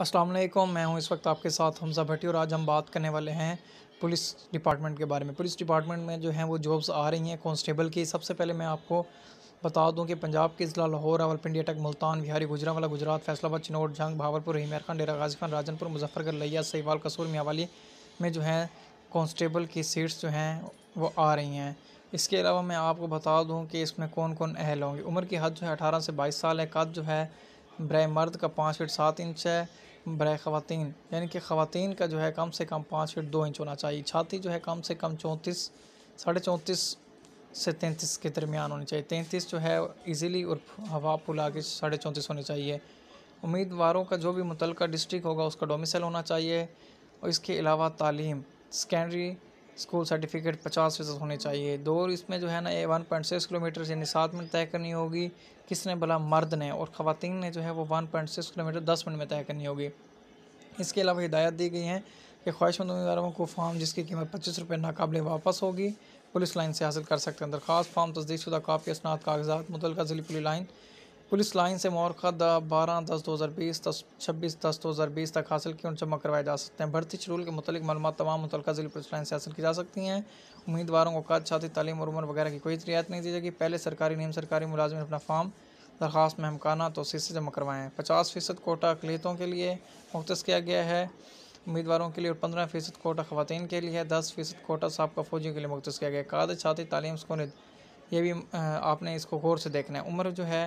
असलम मैं हूं इस वक्त आपके साथ हमजा भट्टी और आज हम बात करने वाले हैं पुलिस डिपार्टमेंट के बारे में पुलिस डिपार्टमेंट में जो हैं वो जॉब्स आ रही हैं कॉन्स्टेबल की सबसे पहले मैं आपको बता दूं कि पंजाब के ज़िला लाहौर रावलपिंडी अटक मुल्तान बिहारी गुजरावाला गुजरात फैसलाबाद चिनोट जंग भावलपुर हिमेर खान डेरा गाजी खान राजनपुर मुजफ्फरगढ़ लैया सहीवाल कसूर मियावाली में जो है कॉन्स्टेबल की सीट्स जो हैं वो आ रही हैं इसके अलावा मैं आपको बता दूँ कि इसमें कौन कौन अहल होंगे उम्र की हद जो है अठारह से बाईस साल है कद जो है ब्रह मर्द का पाँच फीट सात इंच है बर ख़वान यानी कि ख़वान का जो है कम से कम पाँच फीट दो इंच होना चाहिए छाती जो है कम से कम चौंतीस साढ़े चौंतीस से तैंतीस के दरमियान होनी चाहिए तैंतीस जो है ईज़िली और हवा फुला के साढ़े चौंतीस होनी चाहिए उम्मीदवारों का जो भी मुतल डिस्ट्रिक्ट होगा उसका डोमिसल होना चाहिए और इसके अलावा तालीम सेकेंडरी स्कूल सर्टिफिकेट पचास फीसद होने चाहिए दौर इसमें जो है ना ए वन पॉइंट सिक्स किलोमीटर यानी सात मिनट तय करनी होगी किसने भला मर्द ने और ख़वान ने जो है वो वन पॉइंट सिक्स किलोमीटर दस मिनट में तय करनी होगी इसके अलावा हिदायत दी गई हैं कि ख्वाहिशमंद उम्मीदवारों को फॉर्म जिसकी कीमत पच्चीस रुपये नाकबिल वापस होगी पुलिस लाइन से हासिल कर सकते हैं दरख्वास्त फॉर्म तस्दीक शुदा कापी असनात कागजात मुतल जिली पुलिस लाइन पुलिस लाइन से मौका बारह दस दो हज़ार बीस दस छब्बीस दस दो हज़ार बीस तक हासिल की और जमा करवाए जा सकते हैं भर्ती शरूल के मतलब मालूम तमाम मुतल जिली पुलिस लाइन से हासिल की जा सकती हैं उम्मीदवारों को कद छाती तालीम और उम्र वगैरह की कोई रियायत नहीं दी जाएगी पहले सरकारी नीम सरकारी मुलाजमें अपना फार्म दरख्वास्त में हमकाना से जमा करवाएँ पचास फ़ीसद कोटा अकलीतों के लिए मुख्त किया गया है उम्मीदवारों के लिए और पंद्रह फ़ीसद कोटा खुवान के लिए है दस फ़ीसद कोटा सबका फौजियों के लिए मुख्त किया गया काद छाती तालीम उसको ये भी आपने इसको गौर से देखना है उम्र जो है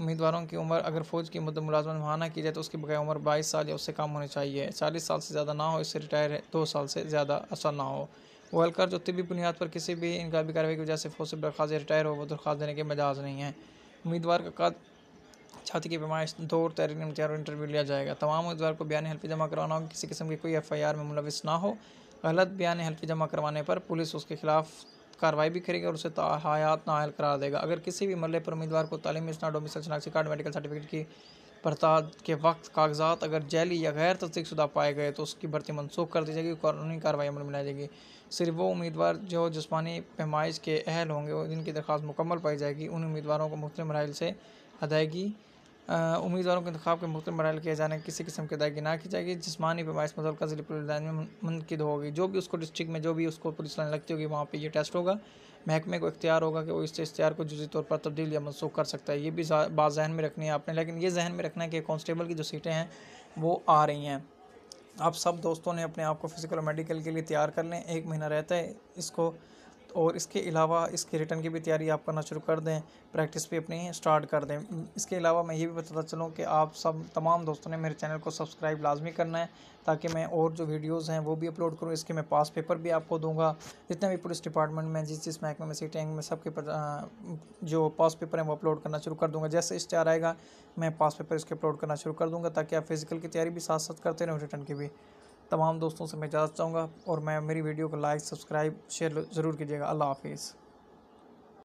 उम्मीदवारों की उम्र अगर फौज की मुद्दत मुलाजमत मुहाना की जाए तो उसकी बगैर उम्र बाईस साल या उससे कम होनी चाहिए चालीस साल से ज़्यादा ना हो इससे रिटायर दो साल से ज़्यादा असर ना हो वहलकर जो तबी बुनियाद पर किसी भी इनकाबी कार्रवाई की वजह से फौज से बरखास्त रिटायर हो वो दरख्वास्त देने के मजाज नहीं है उम्मीदवार का कद छाती की पैमाइश दौड़ तहरीर इम्तिहान और इंटरव्यू लिया जाएगा तमाम उम्मीदवार को बयान हल्फी जमा करवाना होगा किसी किस्म की कोई एफ आई आर में मुलविस ना हो गलत बयान हल्फी जमा करवाने पर पुलिस उसके खिलाफ कार्रवाई भी करेगी और उसे हयात नाहल करार देगा अगर किसी भी मरले पर उम्मीदवार को तालीम स्नाडो मिसल शनाख्ती कार्ड मेडिकल सर्टिफिकेट की भरताद के वक्त कागजात अगर जैली या गैर तस्दीकशुदा पाए गए तो उसकी भर्ती मनसूख कर दी जाएगी कानूनी कार्रवाई अमल में लाई जाएगी सिर्फ वो उम्मीदवार जो जिसमानी पैमाइश के अहल होंगे और जिनकी दरख्वास्त मुकम्मल पाई जाएगी उन उम्मीदवारों को मुख्तलिफ मरल से अदायगी उम्मीदवारों के इंतब के मुख्त मरल किए जाने किसी किस्म की अदायगी ना की जाएगी जिसमानी पैमाइश बतौर का जिले पुलिस में मुनकद होगी जो भी उसको डिस्ट्रिक्ट में जो भी उसको पुलिस लाइन लगती होगी वहाँ पर यह टेस्ट होगा महकमे को इख्तियार होगा कि वो इस इख्तियार को जुजी तौर पर तब्दील या मनसूख कर सकता है ये भी बात जहन में रखनी है आपने लेकिन ये जहन में रखना है कि कॉन्स्टेबल की जो सीटें हैं वो आ रही हैं आप सब दोस्तों ने अपने आप को फिज़िकल और मेडिकल के लिए तैयार कर लें एक महीना रहता है इसको और इसके अलावा इसके रिटर्न की भी तैयारी आप करना शुरू कर दें प्रैक्टिस भी अपनी स्टार्ट कर दें इसके अलावा मैं ये भी बताता चलूँ कि आप सब तमाम दोस्तों ने मेरे चैनल को सब्सक्राइब लाजमी करना है ताकि मैं और जो वीडियोस हैं वो भी अपलोड करूँ इसके मैं पास पेपर भी आपको दूंगा जितने भी पुलिस डिपार्टमेंट में जिस जिस महकमे में सी टैंक में सबके जो पास पेपर हैं वो अपलोड करना शुरू कर दूँगा जैसे इश्तेहार आएगा मैं पास पेपर इसके अपलोड करना शुरू कर दूँगा ताकि आप फिजिकल की तैयारी भी साथ साथ करते रहें रिटर्न की भी तमाम दोस्तों से मैं इजाज़त चाहूँगा और मैं मेरी वीडियो को लाइक सब्सक्राइब शेयर ज़रूर कीजिएगा अल्लाह हाफिज़